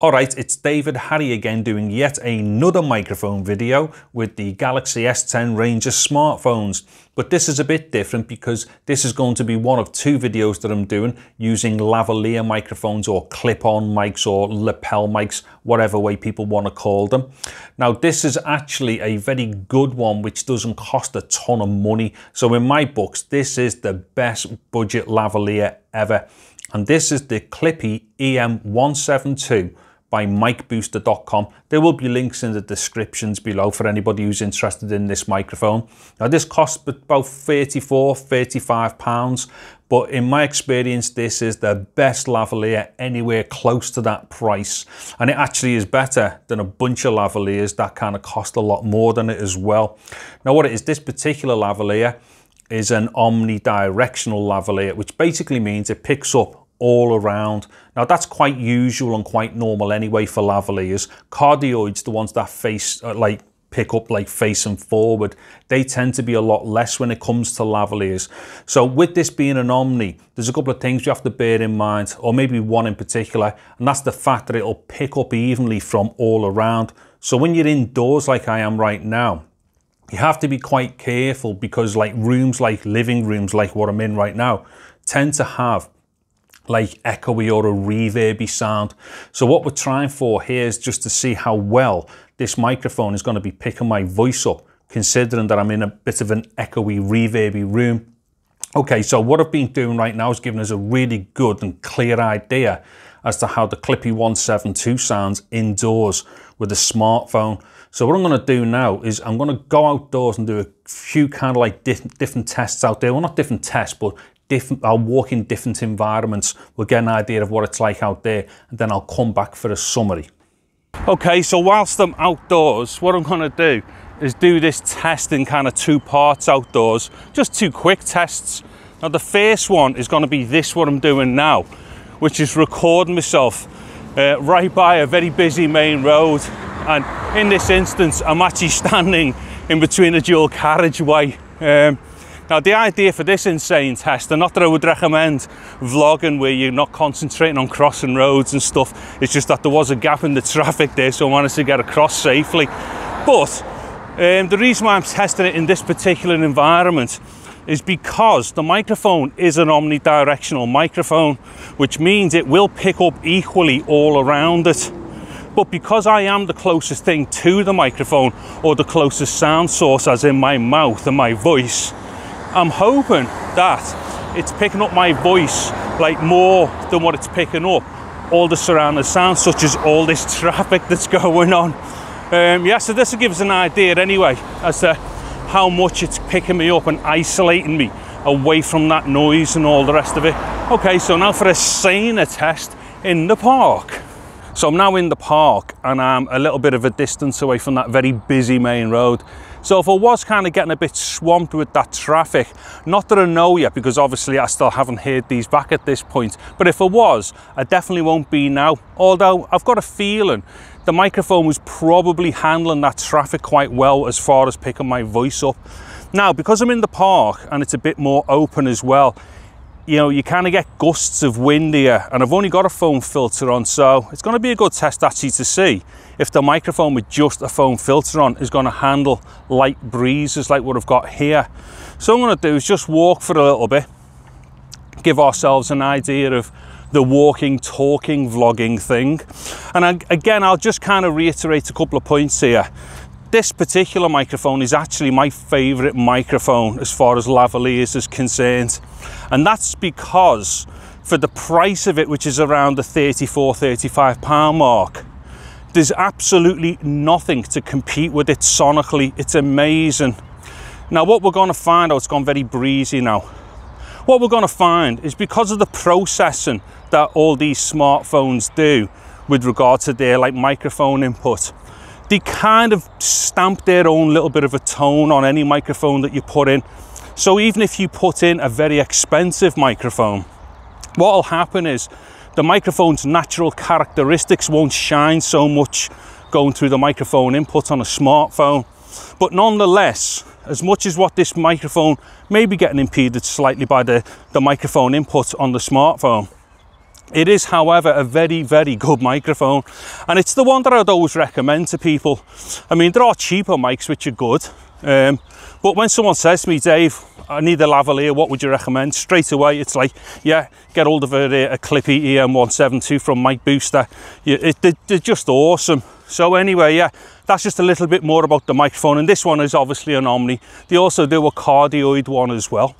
Alright, it's David Harry again doing yet another microphone video with the Galaxy S10 Ranger smartphones. But this is a bit different because this is going to be one of two videos that I'm doing using lavalier microphones or clip-on mics or lapel mics, whatever way people want to call them. Now this is actually a very good one which doesn't cost a ton of money. So in my books, this is the best budget lavalier ever. And this is the Clippy EM172 by micbooster.com. There will be links in the descriptions below for anybody who's interested in this microphone. Now this costs about 34, 35 pounds, but in my experience, this is the best lavalier anywhere close to that price. And it actually is better than a bunch of lavaliers that kind of cost a lot more than it as well. Now what it is, this particular lavalier is an omnidirectional lavalier, which basically means it picks up all around. Now that's quite usual and quite normal anyway for lavaliers. Cardioids, the ones that face uh, like pick up like face and forward, they tend to be a lot less when it comes to lavaliers. So with this being an Omni, there's a couple of things you have to bear in mind, or maybe one in particular, and that's the fact that it'll pick up evenly from all around. So when you're indoors like I am right now, you have to be quite careful because like rooms like living rooms like what I'm in right now tend to have like echoey or a reverby sound. So what we're trying for here is just to see how well this microphone is going to be picking my voice up, considering that I'm in a bit of an echoey, reverby room. Okay, so what I've been doing right now is giving us a really good and clear idea as to how the Clippy 172 sounds indoors with a smartphone. So what I'm going to do now is I'm going to go outdoors and do a few kind of like different tests out there. Well, not different tests, but different, I'll walk in different environments. We'll get an idea of what it's like out there, and then I'll come back for a summary. Okay, so whilst I'm outdoors, what I'm gonna do is do this test in kind of two parts outdoors, just two quick tests. Now the first one is gonna be this, what I'm doing now, which is recording myself uh, right by a very busy main road. And in this instance, I'm actually standing in between a dual carriageway um, now the idea for this insane test, and not that I would recommend vlogging where you're not concentrating on crossing roads and stuff, it's just that there was a gap in the traffic there so I wanted to get across safely. But um, the reason why I'm testing it in this particular environment is because the microphone is an omnidirectional microphone, which means it will pick up equally all around it. But because I am the closest thing to the microphone or the closest sound source, as in my mouth and my voice, I'm hoping that it's picking up my voice like more than what it's picking up all the surrounding sounds, such as all this traffic that's going on. Um, yeah, so this gives an idea anyway as to how much it's picking me up and isolating me away from that noise and all the rest of it. Okay, so now for a saner test in the park. So I'm now in the park and I'm a little bit of a distance away from that very busy main road. So if I was kind of getting a bit swamped with that traffic, not that I know yet, because obviously I still haven't heard these back at this point, but if I was, I definitely won't be now. Although I've got a feeling the microphone was probably handling that traffic quite well as far as picking my voice up. Now, because I'm in the park and it's a bit more open as well, you know, you kind of get gusts of wind here and I've only got a foam filter on, so it's going to be a good test actually to see if the microphone with just a foam filter on is going to handle light breezes like what I've got here. So I'm going to do is just walk for a little bit, give ourselves an idea of the walking, talking, vlogging thing. And I, again, I'll just kind of reiterate a couple of points here this particular microphone is actually my favorite microphone as far as lavaliers is concerned. And that's because for the price of it, which is around the 34, 35 pound mark, there's absolutely nothing to compete with it sonically. It's amazing. Now what we're gonna find, oh, it's gone very breezy now. What we're gonna find is because of the processing that all these smartphones do with regard to their like microphone input, they kind of stamp their own little bit of a tone on any microphone that you put in. So even if you put in a very expensive microphone, what will happen is the microphone's natural characteristics won't shine so much going through the microphone input on a smartphone. But nonetheless, as much as what this microphone may be getting impeded slightly by the, the microphone input on the smartphone, it is, however, a very, very good microphone, and it's the one that I'd always recommend to people. I mean, there are cheaper mics which are good, um, but when someone says to me, Dave, I need a lavalier, what would you recommend? Straight away, it's like, yeah, get hold of a, a Clippy EM172 from Mike Booster. It, it, they're just awesome. So anyway, yeah, that's just a little bit more about the microphone, and this one is obviously an Omni. They also do a cardioid one as well.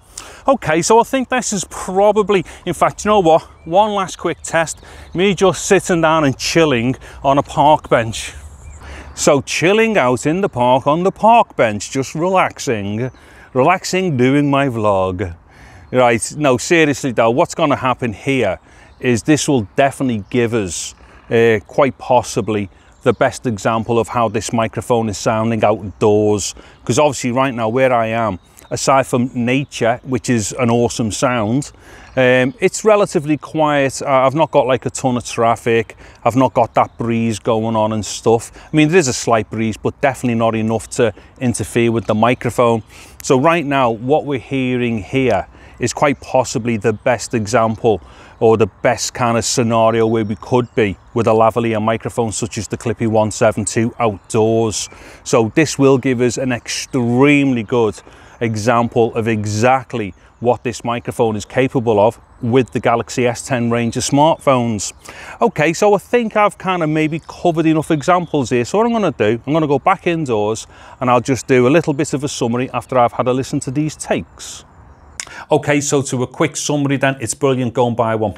Okay, so I think this is probably, in fact, you know what? One last quick test, me just sitting down and chilling on a park bench. So chilling out in the park on the park bench, just relaxing, relaxing doing my vlog. Right, no, seriously though, what's gonna happen here is this will definitely give us uh, quite possibly the best example of how this microphone is sounding outdoors. Because obviously right now where I am, aside from nature, which is an awesome sound, um, it's relatively quiet. Uh, I've not got like a ton of traffic. I've not got that breeze going on and stuff. I mean, there is a slight breeze, but definitely not enough to interfere with the microphone. So right now, what we're hearing here is quite possibly the best example or the best kind of scenario where we could be with a lavalier microphone such as the Clippy 172 outdoors. So this will give us an extremely good example of exactly what this microphone is capable of with the Galaxy S10 range of smartphones. Okay, so I think I've kind of maybe covered enough examples here. So what I'm gonna do, I'm gonna go back indoors and I'll just do a little bit of a summary after I've had a listen to these takes. Okay, so to a quick summary then, it's brilliant, go and buy one.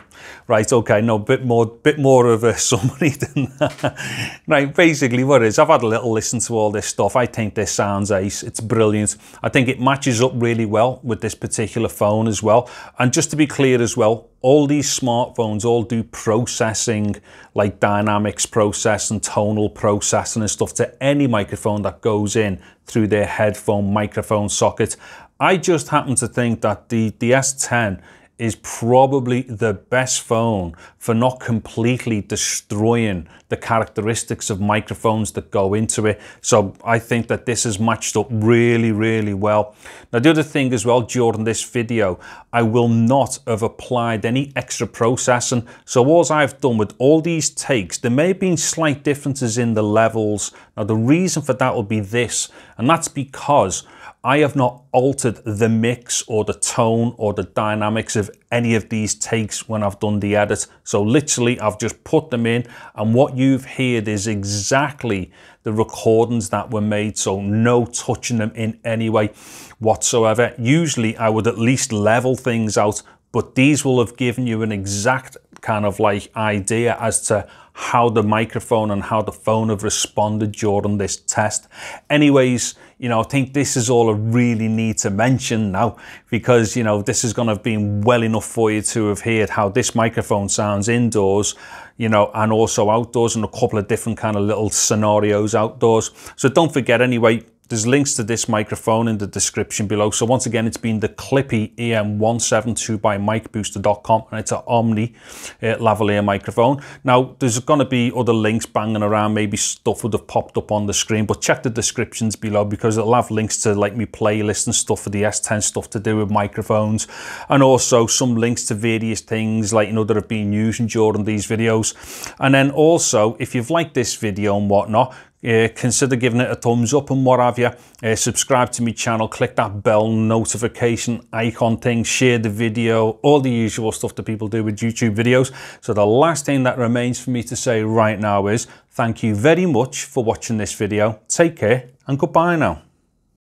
Right, okay, no, bit more bit more of a summary than that. Right, basically what it is, I've had a little listen to all this stuff. I think this sounds ace, it's brilliant. I think it matches up really well with this particular phone as well. And just to be clear as well, all these smartphones all do processing, like dynamics process and tonal processing and stuff to any microphone that goes in through their headphone microphone socket I just happen to think that the, the S10 is probably the best phone for not completely destroying the characteristics of microphones that go into it. So I think that this has matched up really, really well. Now the other thing as well during this video, I will not have applied any extra processing. So what I've done with all these takes, there may have been slight differences in the levels. Now the reason for that will be this, and that's because I have not altered the mix or the tone or the dynamics of any of these takes when I've done the edit. So literally I've just put them in and what you've heard is exactly the recordings that were made. So no touching them in any way whatsoever. Usually I would at least level things out, but these will have given you an exact kind of like idea as to how the microphone and how the phone have responded during this test. Anyways, you know, I think this is all I really need to mention now because, you know, this is going to have been well enough for you to have heard how this microphone sounds indoors, you know, and also outdoors and a couple of different kind of little scenarios outdoors. So don't forget anyway, there's links to this microphone in the description below. So once again, it's been the Clippy EM172 by MicBooster.com and it's an Omni uh, lavalier microphone. Now, there's going to be other links banging around. Maybe stuff would have popped up on the screen, but check the descriptions below because it'll have links to like me playlist and stuff for the S10 stuff to do with microphones. And also some links to various things like, you know, that have been used during these videos. And then also, if you've liked this video and whatnot, uh, consider giving it a thumbs up and what have you. Uh, subscribe to my channel, click that bell notification icon thing, share the video, all the usual stuff that people do with YouTube videos. So the last thing that remains for me to say right now is thank you very much for watching this video. Take care and goodbye now.